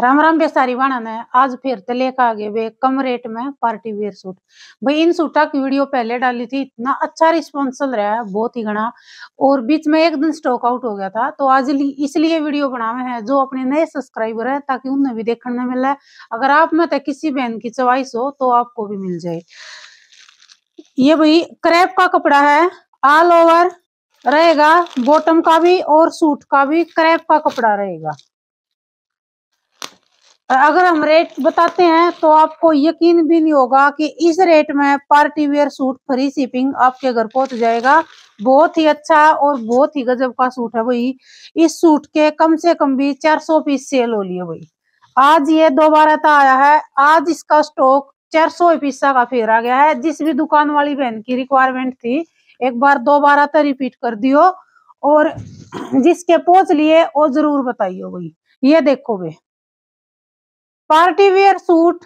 राम राम बेसारी वाणा ने आज फिर तले का आगे वे कम रेट में पार्टी वेयर सूट भाई इन सूटा की वीडियो पहले डाली थी इतना अच्छा रिस्पॉन्स चल रहा है बहुत ही घना और बीच में एक दिन स्टॉक आउट हो गया था तो आज इसलिए वीडियो बनावे हैं जो अपने नए सब्सक्राइबर है ताकि उन्हें भी देखने मिले अगर आप में किसी बहन की चवाइस हो तो आपको भी मिल जाए ये भाई क्रैप का कपड़ा है ऑल ओवर रहेगा बॉटम का भी और सूट का भी क्रैप का कपड़ा रहेगा अगर हम रेट बताते हैं तो आपको यकीन भी नहीं होगा कि इस रेट में party wear suit free shipping आपके घर पहुंच जाएगा बहुत ही अच्छा और बहुत ही गजब का सूट है भाई इस सूट के कम से कम भी 400 पीस सेल हो लिए भाई आज ये दोबारा था आया है आज इसका स्टॉक 400 पीसा का फिर आ गया है जिस भी दुकान वाली बहन की रिक्वायरमेंट थी एक बार दोबारा तो रिपीट कर दियो और जिसके पहुंच लिए वो जरूर बताइयो भाई ये देखो भाई पार्टी वेयर सूट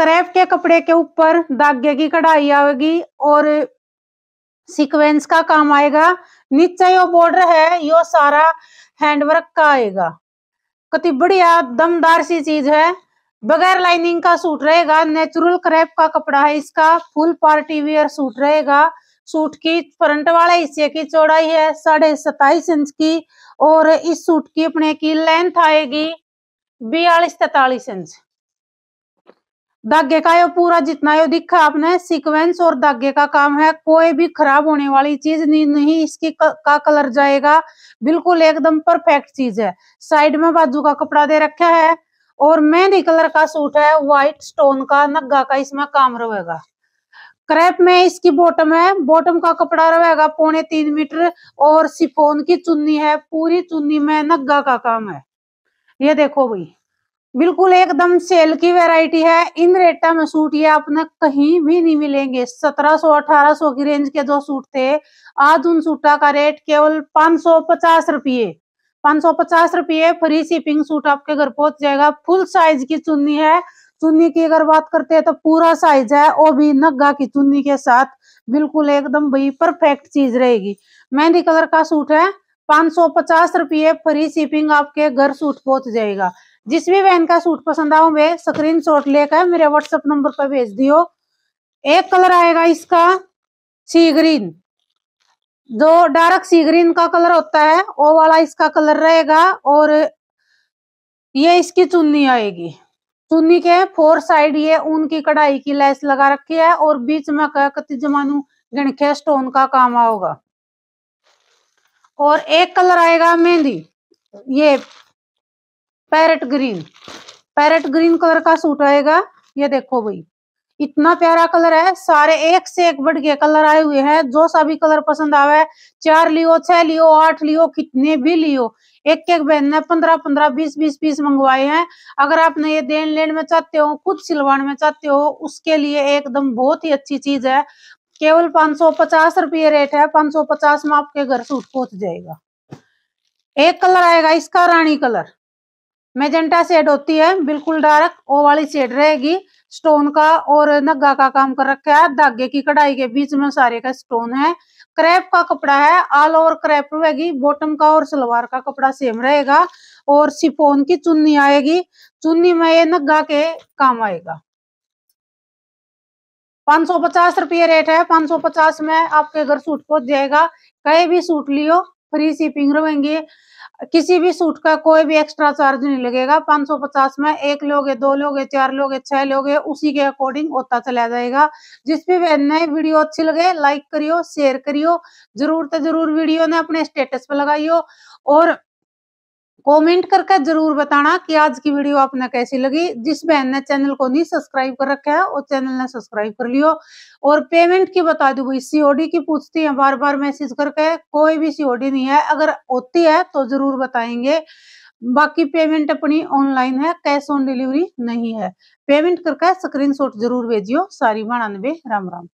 क्रेप के कपड़े के ऊपर धागे की कढ़ाई आएगी और सीक्वेंस का काम आएगा नीचे यो बॉर्डर है यो सारा हैंडवर्क का आएगा कति बढ़िया दमदार सी चीज है बगैर लाइनिंग का सूट रहेगा नेचुरल क्रेप का कपड़ा है इसका फुल पार्टी वेयर सूट रहेगा सूट की फ्रंट वाले हिस्से की चौड़ाई है साढ़े सताइस इंच की और इस सूट की अपने की लेंथ आएगी बयालीस तैतालीस इंच धागे का यो पूरा जितना यो दिखा आपने सीक्वेंस और धागे का काम है कोई भी खराब होने वाली चीज नहीं, नहीं इसकी का कलर जाएगा बिल्कुल एकदम परफेक्ट चीज है साइड में बाजू का कपड़ा दे रखा है और मेहंदी कलर का सूट है व्हाइट स्टोन का नग्गा का इसमें काम रहेगा क्रेप में इसकी बॉटम है बॉटम का कपड़ा रहेगा पौने तीन मीटर और सिफोन की चुन्नी है पूरी चुन्नी में नग्गा का काम है ये देखो भाई बिल्कुल एकदम सेल की वैरायटी है इन रेटा में सूट ये आपने कहीं भी नहीं मिलेंगे 1700 1800 की रेंज के जो सूट थे आज उन सूटा का रेट केवल 550 रुपये 550 रुपये फ्री शिपिंग सूट आपके घर पहुंच जाएगा फुल साइज की चुन्नी है चुन्नी की अगर बात करते हैं तो पूरा साइज है वो भी नग्गा की चुन्नी के साथ बिल्कुल एकदम वही परफेक्ट चीज रहेगी मेहंदी कलर का सूट है पाँच सौ पचास रुपये फ्री शिपिंग आपके घर सूट पहुंच जाएगा जिस भी वहन का सूट पसंद आओ वे स्क्रीन शॉट लेकर मेरे व्हाट्सएप नंबर पर भेज दियो एक कलर आएगा इसका सी ग्रीन जो डार्क सी ग्रीन का कलर होता है वो वाला इसका कलर रहेगा और ये इसकी चुन्नी आएगी चुन्नी के फोर साइड ये ऊन की कढ़ाई की लैस लगा रखी है और बीच में कति जमानू गणखे स्टोन का काम आओगा और एक कलर आएगा मेहंदी ये parrot green parrot green colour का सूट आएगा ये देखो भाई इतना प्यारा कलर है सारे एक से एक बढ़ के कलर आए हुए हैं जो सा भी कलर पसंद आवे चार लियो छह लियो आठ लियो कितने भी लियो एक एक बहन ने पंद्रह पंद्रह बीस बीस पीस मंगवाए हैं अगर आपने ये देन लेन में चाहते हो खुद सिलवाने में चाहते हो उसके लिए एकदम बहुत ही अच्छी चीज है केवल पाँच सौ पचास रुपये रेट है पाँच सौ पचास में आपके घर सूट पहुंच जाएगा एक कलर आएगा इसका रानी कलर मेजेंटा शेड होती है बिल्कुल डार्क ओ वाली शेड रहेगी स्टोन का और नग्गा का काम कर रखा है धागे की कढ़ाई के बीच में सारे का स्टोन है क्रेप का कपड़ा है ऑल ओवर क्रेप रहेगी बॉटम का और सलवार का कपड़ा सेम रहेगा और सिफोन की चुन्नी आएगी चुन्नी में ये नग्गा के काम आएगा पाँच सौ पचास रुपये रेट है पाँच सौ पचास में आपके घर सूट पहुंच जाएगा कहीं भी सूट लियो फ्री शिपिंग रहेंगे किसी भी सूट का कोई भी एक्स्ट्रा चार्ज नहीं लगेगा पाँच पचास में एक लोगे दो लोगे चार लोगे छह लोगे उसी के अकॉर्डिंग होता चला जाएगा जिस भी नए वीडियो अच्छी लगे लाइक करियो शेयर करियो जरूर तो जरूर वीडियो ने अपने स्टेटस पर लगाइयो और कमेंट करके जरूर बताना कि आज की वीडियो आपने कैसी लगी जिस बहन ने चैनल को नहीं सब्सक्राइब कर रखा है वो चैनल ने सब्सक्राइब कर लियो और पेमेंट की बता दू भाई सीओडी की पूछती है बार बार मैसेज करके कोई भी सीओडी नहीं है अगर होती है तो जरूर बताएंगे बाकी पेमेंट अपनी ऑनलाइन है कैश ऑन डिलीवरी नहीं है पेमेंट करके स्क्रीनशॉट जरूर भेजियो सारी बानवे राम राम